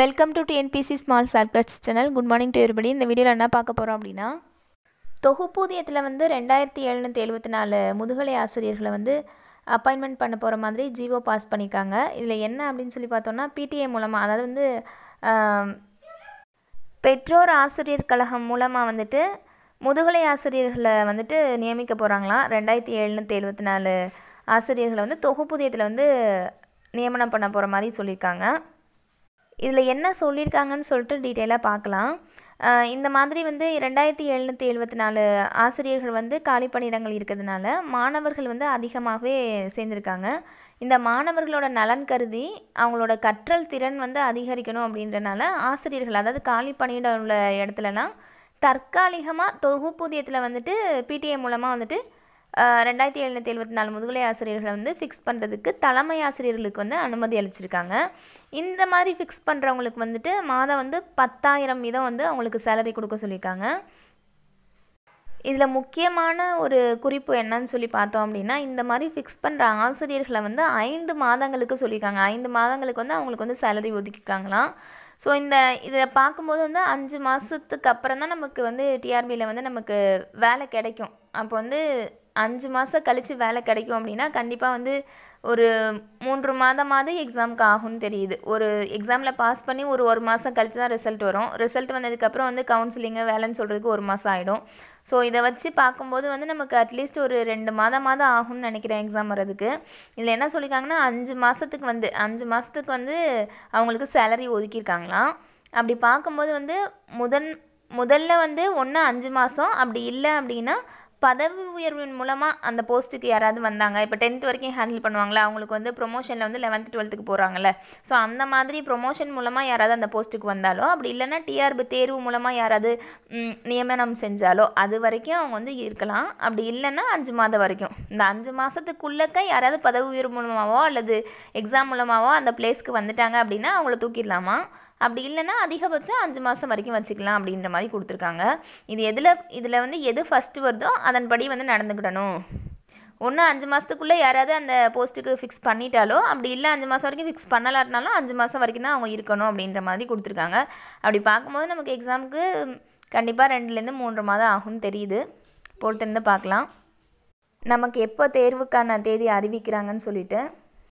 welcome to TNPSC small circuits channel good morning to everybody இந்த வீடியோவில் என்ன பார்க்க போகிறோம் அப்படின்னா தொகுப்பூதியத்தில் வந்து ரெண்டாயிரத்தி எழுநூற்றி எழுபத்தி நாலு முதுகலை ஆசிரியர்களை வந்து அப்பாயின்மெண்ட் பண்ண போகிற மாதிரி ஜிஓ பாஸ் பண்ணியிருக்காங்க இதில் என்ன அப்படின்னு சொல்லி பார்த்தோம்னா பிடிஏ மூலமாக அதாவது வந்து பெற்றோர் ஆசிரியர் கழகம் மூலமாக வந்துட்டு முதுகலை ஆசிரியர்களை வந்துட்டு நியமிக்க போகிறாங்களாம் ரெண்டாயிரத்தி எழுநூற்றி எழுபத்தி நாலு ஆசிரியர்களை வந்து தொகுப்பூதியத்தில் வந்து நியமனம் பண்ண போகிற மாதிரி சொல்லியிருக்காங்க இதில் என்ன சொல்லியிருக்காங்கன்னு சொல்லிட்டு டீட்டெயிலாக பார்க்கலாம் இந்த மாதிரி வந்து ரெண்டாயிரத்தி எழுநூற்றி எழுபத்தி நாலு ஆசிரியர்கள் வந்து காலி பணியிடங்கள் இருக்கிறதுனால மாணவர்கள் வந்து அதிகமாகவே சேர்ந்துருக்காங்க இந்த மாணவர்களோட நலன் கருதி அவங்களோட கற்றல் திறன் வந்து அதிகரிக்கணும் அப்படின்றனால ஆசிரியர்கள் அதாவது காலி பணியிட உள்ள இடத்துலலாம் தற்காலிகமாக தொகுப்பூதியத்தில் வந்துட்டு பிடிஏ மூலமாக வந்துட்டு ரெண்டாயிரத்தி எழுநூற்றி எழுபத்தி நாலு முதுகலை ஆசிரியர்களை வந்து ஃபிக்ஸ் பண்ணுறதுக்கு தலைமை ஆசிரியர்களுக்கு வந்து அனுமதி அளிச்சிருக்காங்க இந்த மாதிரி ஃபிக்ஸ் பண்ணுறவங்களுக்கு வந்துட்டு மாதம் வந்து பத்தாயிரம் வீதம் வந்து அவங்களுக்கு சேலரி கொடுக்க சொல்லியிருக்காங்க இதில் முக்கியமான ஒரு குறிப்பு என்னன்னு சொல்லி பார்த்தோம் அப்படின்னா இந்த மாதிரி ஃபிக்ஸ் பண்ணுற ஆசிரியர்களை வந்து ஐந்து மாதங்களுக்கு சொல்லியிருக்காங்க ஐந்து மாதங்களுக்கு வந்து அவங்களுக்கு வந்து சேலரி ஒதுக்கிக்காங்களாம் ஸோ இந்த இதை பார்க்கும்போது வந்து அஞ்சு மாதத்துக்கு அப்புறம் தான் நமக்கு வந்து டிஆர்பியில் வந்து நமக்கு வேலை கிடைக்கும் அப்போ வந்து அஞ்சு மாதம் கழித்து வேலை கிடைக்கும் அப்படின்னா கண்டிப்பாக வந்து ஒரு மூன்று மாதமாவது எக்ஸாமுக்கு ஆகும்னு தெரியுது ஒரு எக்ஸாமில் பாஸ் பண்ணி ஒரு ஒரு மாதம் கழித்து தான் ரிசல்ட் வரும் ரிசல்ட் வந்ததுக்கப்புறம் வந்து கவுன்சிலிங்கு வேலைன்னு சொல்கிறதுக்கு ஒரு மாதம் ஆகிடும் ஸோ இதை வச்சு பார்க்கும்போது வந்து நமக்கு அட்லீஸ்ட் ஒரு ரெண்டு மாதமாவது ஆகும்னு நினைக்கிறேன் எக்ஸாம் வர்றதுக்கு இதில் என்ன சொல்லியிருக்காங்கன்னா அஞ்சு மாதத்துக்கு வந்து அஞ்சு மாதத்துக்கு வந்து அவங்களுக்கு சேலரி ஒதுக்கியிருக்காங்களாம் அப்படி பார்க்கும்போது வந்து முதன் முதல்ல வந்து ஒன்று அஞ்சு மாதம் அப்படி இல்லை அப்படின்னா பதவி உயர்வின் மூலமாக அந்த போஸ்ட்டுக்கு யாராவது வந்தாங்க இப்போ டென்த் வரைக்கும் ஹேண்டில் பண்ணுவாங்களே அவங்களுக்கு வந்து ப்ரொமோஷனில் வந்து லெவன்த்து டுவெல்த்துக்கு போகிறாங்கல்ல ஸோ அந்த மாதிரி ப்ரொமோஷன் மூலமாக யாராவது அந்த போஸ்ட்டுக்கு வந்தாலோ அப்படி இல்லைன்னா டிஆர்பி தேர்வு மூலமாக யாராவது நியமனம் செஞ்சாலோ அது வரைக்கும் அவங்க வந்து இருக்கலாம் அப்படி இல்லைன்னா அஞ்சு மாதம் வரைக்கும் இந்த அஞ்சு மாதத்துக்குள்ளக்க யாராவது பதவி உயர்வு மூலமாகவோ அல்லது எக்ஸாம் மூலமாகவோ அந்த பிளேஸ்க்கு வந்துட்டாங்க அப்படின்னா அவங்கள தூக்கிடலாமா அப்படி இல்லைன்னா அதிகபட்சம் அஞ்சு மாதம் வரைக்கும் வச்சுக்கலாம் அப்படின்ற மாதிரி கொடுத்துருக்காங்க இது எதில் இதில் வந்து எது ஃபஸ்ட்டு வருதோ அதன்படி வந்து நடந்துக்கிடணும் ஒன்று அஞ்சு மாதத்துக்குள்ளே யாராவது அந்த போஸ்ட்டுக்கு ஃபிக்ஸ் பண்ணிட்டாலோ அப்படி இல்லை அஞ்சு மாதம் வரைக்கும் ஃபிக்ஸ் பண்ணலாட்டினாலும் அஞ்சு மாதம் வரைக்கும் தான் அவங்க இருக்கணும் அப்படின்ற மாதிரி கொடுத்துருக்காங்க அப்படி பார்க்கும்போது நமக்கு எக்ஸாமுக்கு கண்டிப்பாக ரெண்டுலேருந்து மூன்று மாதம் ஆகும்னு தெரியுது பொறுத்திருந்து பார்க்கலாம் நமக்கு எப்போ தேர்வுக்கான தேதி அறிவிக்கிறாங்கன்னு சொல்லிவிட்டு